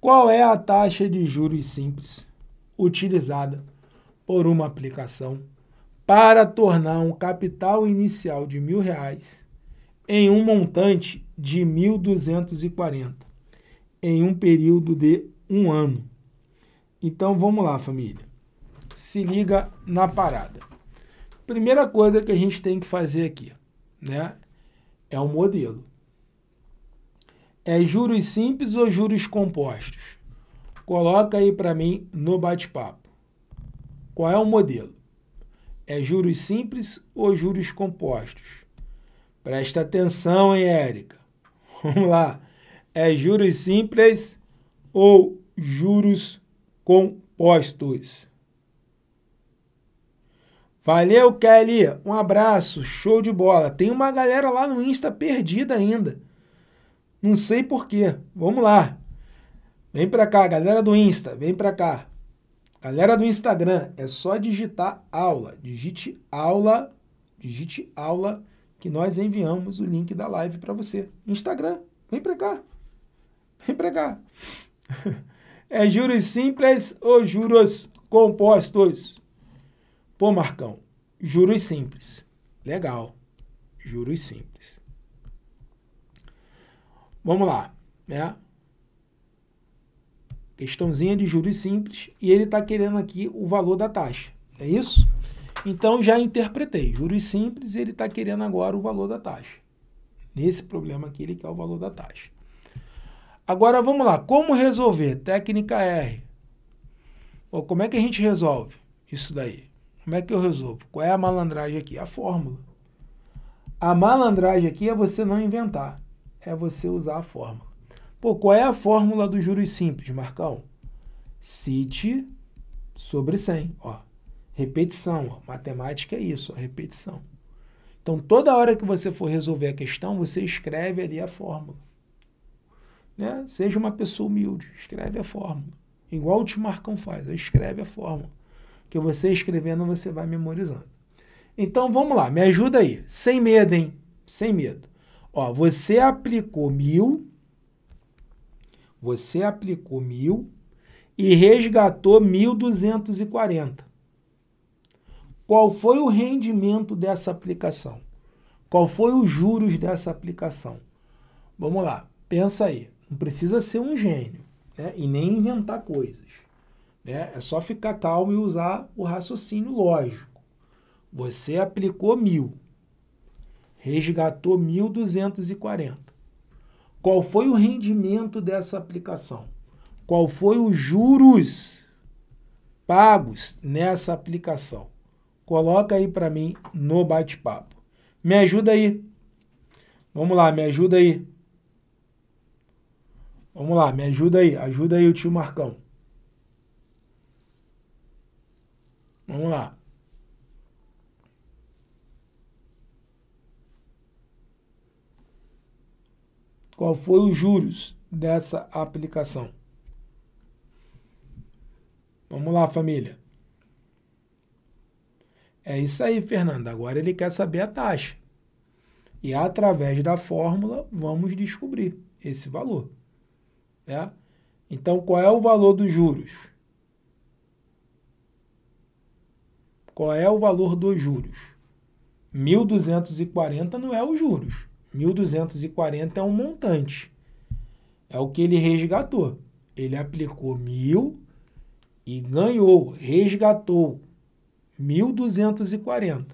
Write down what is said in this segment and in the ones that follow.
Qual é a taxa de juros simples utilizada por uma aplicação para tornar um capital inicial de mil reais em um montante de 1.240 em um período de um ano? Então vamos lá, família. Se liga na parada. Primeira coisa que a gente tem que fazer aqui, né, é o modelo. É juros simples ou juros compostos? Coloca aí para mim no bate-papo. Qual é o modelo? É juros simples ou juros compostos? Presta atenção, hein, Érica? Vamos lá. É juros simples ou juros compostos? Valeu, Kelly. Um abraço. Show de bola. Tem uma galera lá no Insta perdida ainda. Não sei porquê. Vamos lá. Vem para cá, galera do Insta, vem para cá. Galera do Instagram, é só digitar aula. Digite aula, digite aula que nós enviamos o link da live para você. Instagram, vem para cá. Vem para cá. É juros simples ou juros compostos? Pô, Marcão, juros simples. Legal. Juros simples. Vamos lá, né? Questãozinha de juros simples e ele está querendo aqui o valor da taxa, é isso? Então já interpretei, juros simples ele está querendo agora o valor da taxa. Nesse problema aqui ele quer o valor da taxa. Agora vamos lá, como resolver? Técnica R. Pô, como é que a gente resolve isso daí? Como é que eu resolvo? Qual é a malandragem aqui? A fórmula. A malandragem aqui é você não inventar é você usar a fórmula. Pô, qual é a fórmula dos juros simples, Marcão? Cite sobre 100, ó. Repetição, ó. matemática é isso, ó. repetição. Então, toda hora que você for resolver a questão, você escreve ali a fórmula. Né? Seja uma pessoa humilde, escreve a fórmula. Igual o Tio Marcão faz, escreve a fórmula. Que você escrevendo, você vai memorizando. Então, vamos lá, me ajuda aí. Sem medo, hein? Sem medo. Ó, você aplicou mil, você aplicou mil e resgatou 1.240. Qual foi o rendimento dessa aplicação? Qual foi os juros dessa aplicação? Vamos lá, pensa aí. Não precisa ser um gênio né? e nem inventar coisas. Né? É só ficar calmo e usar o raciocínio lógico. Você aplicou mil, resgatou 1.240. Qual foi o rendimento dessa aplicação? Qual foi os juros pagos nessa aplicação? Coloca aí para mim no bate-papo. Me ajuda aí. Vamos lá, me ajuda aí. Vamos lá, me ajuda aí. Ajuda aí o tio Marcão. Vamos lá. qual foi os juros dessa aplicação. Vamos lá, família. É isso aí, Fernando. Agora ele quer saber a taxa. E através da fórmula, vamos descobrir esse valor. Né? Então, qual é o valor dos juros? Qual é o valor dos juros? 1.240 não é os juros. 1.240 é um montante. É o que ele resgatou. Ele aplicou 1.000 e ganhou, resgatou 1.240.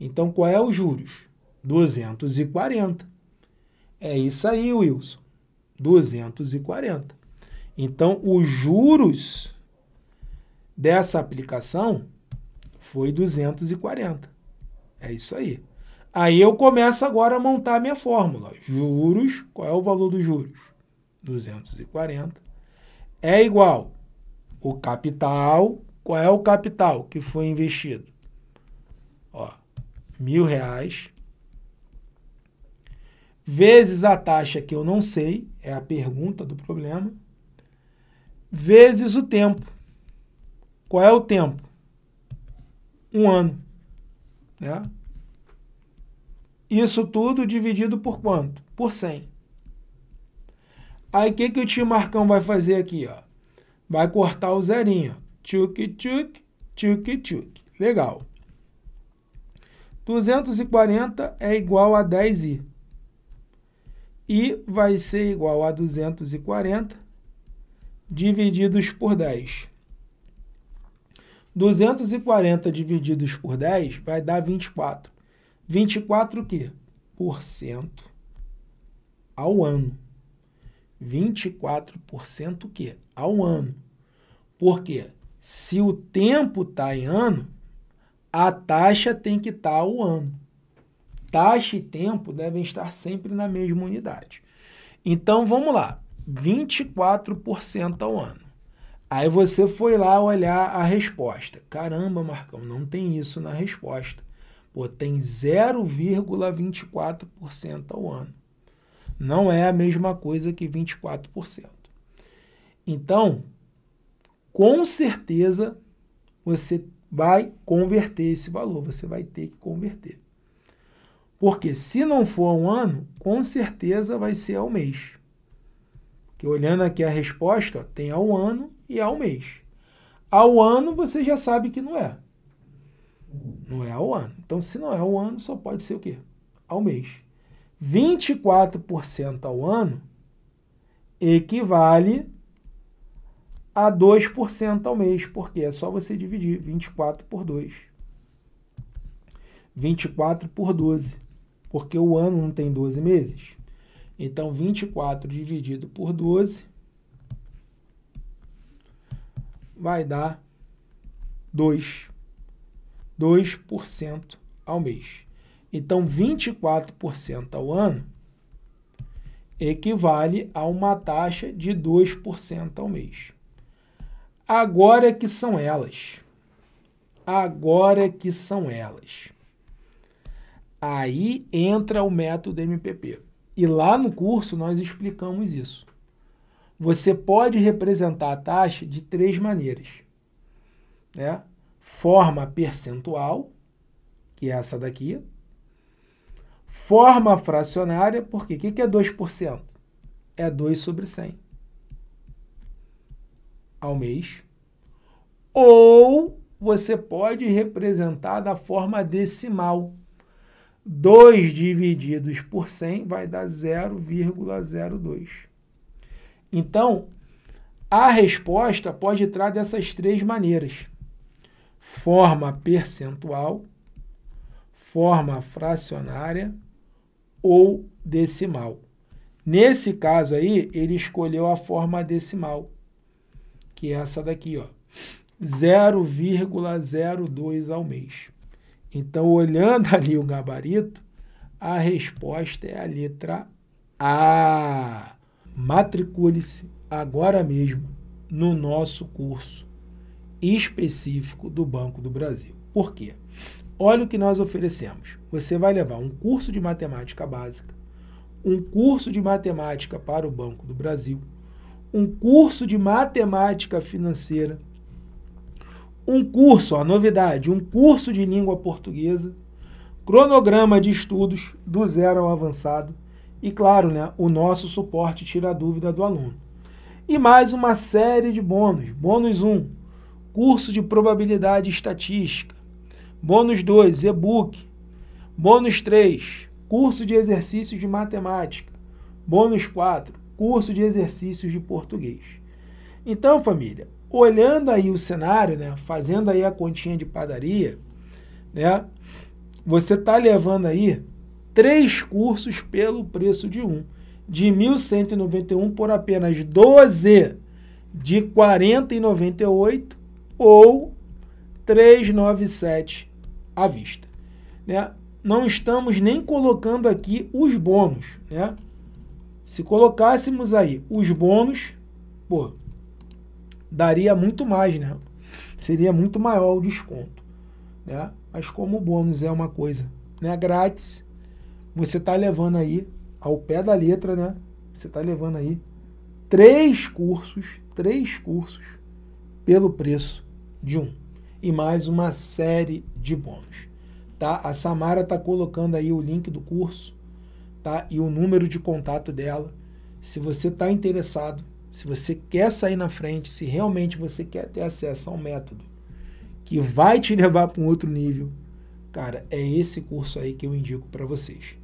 Então, qual é o juros? 240. É isso aí, Wilson. 240. Então, os juros dessa aplicação foi 240. É isso aí. Aí eu começo agora a montar a minha fórmula. Juros, qual é o valor dos juros? 240 é igual o capital, qual é o capital que foi investido? Ó, mil reais vezes a taxa que eu não sei, é a pergunta do problema, vezes o tempo. Qual é o tempo? Um ano, né? Isso tudo dividido por quanto? Por 100. Aí o que, que o tio Marcão vai fazer aqui? Ó? Vai cortar o zerinho. Tchuk, tchuc, tchuk, tchuc. Legal. 240 é igual a 10i. I vai ser igual a 240 divididos por 10. 240 divididos por 10 vai dar 24 vinte e quatro o quê? Por cento ao ano. 24% o quê? Ao ano. Porque se o tempo está em ano, a taxa tem que estar tá ao ano. Taxa e tempo devem estar sempre na mesma unidade. Então, vamos lá. 24% ao ano. Aí você foi lá olhar a resposta. Caramba, Marcão, não tem isso na resposta. Pô, tem 0,24% ao ano. Não é a mesma coisa que 24%. Então, com certeza, você vai converter esse valor, você vai ter que converter. Porque se não for ao ano, com certeza vai ser ao mês. Porque olhando aqui a resposta, ó, tem ao ano e ao mês. Ao ano você já sabe que não é. Não é ao ano. Então, se não é ao ano, só pode ser o quê? Ao mês. 24% ao ano equivale a 2% ao mês, porque é só você dividir 24 por 2. 24 por 12, porque o ano não tem 12 meses. Então, 24 dividido por 12 vai dar 2. 2% ao mês. Então, 24% ao ano equivale a uma taxa de 2% ao mês. Agora é que são elas. Agora é que são elas. Aí entra o método MPP. E lá no curso nós explicamos isso. Você pode representar a taxa de três maneiras. Né? forma percentual, que é essa daqui, forma fracionária, porque o que, que é 2%? É 2 sobre 100 ao mês. Ou você pode representar da forma decimal. 2 divididos por 100 vai dar 0,02. Então, a resposta pode entrar dessas três maneiras forma percentual, forma fracionária ou decimal. Nesse caso aí, ele escolheu a forma decimal, que é essa daqui, ó. 0,02 ao mês. Então, olhando ali o gabarito, a resposta é a letra A. Matricule-se agora mesmo no nosso curso específico do Banco do Brasil. Por quê? Olha o que nós oferecemos. Você vai levar um curso de matemática básica, um curso de matemática para o Banco do Brasil, um curso de matemática financeira, um curso, a novidade, um curso de língua portuguesa, cronograma de estudos do zero ao avançado e, claro, né, o nosso suporte tira a dúvida do aluno. E mais uma série de bônus. Bônus 1, curso de probabilidade estatística. Bônus 2, e-book. Bônus 3, curso de exercícios de matemática. Bônus 4, curso de exercícios de português. Então, família, olhando aí o cenário, né, fazendo aí a continha de padaria, né, você está levando aí três cursos pelo preço de um, de 1.191 por apenas 12 de 40,98 ou 397 à vista. Né? Não estamos nem colocando aqui os bônus. Né? Se colocássemos aí os bônus, pô, daria muito mais, né? Seria muito maior o desconto. Né? Mas como o bônus é uma coisa né, grátis, você está levando aí ao pé da letra, né? Você está levando aí três cursos, três cursos pelo preço de um e mais uma série de bônus. Tá? A Samara está colocando aí o link do curso tá? e o número de contato dela. Se você está interessado, se você quer sair na frente, se realmente você quer ter acesso a um método que vai te levar para um outro nível, cara, é esse curso aí que eu indico para vocês.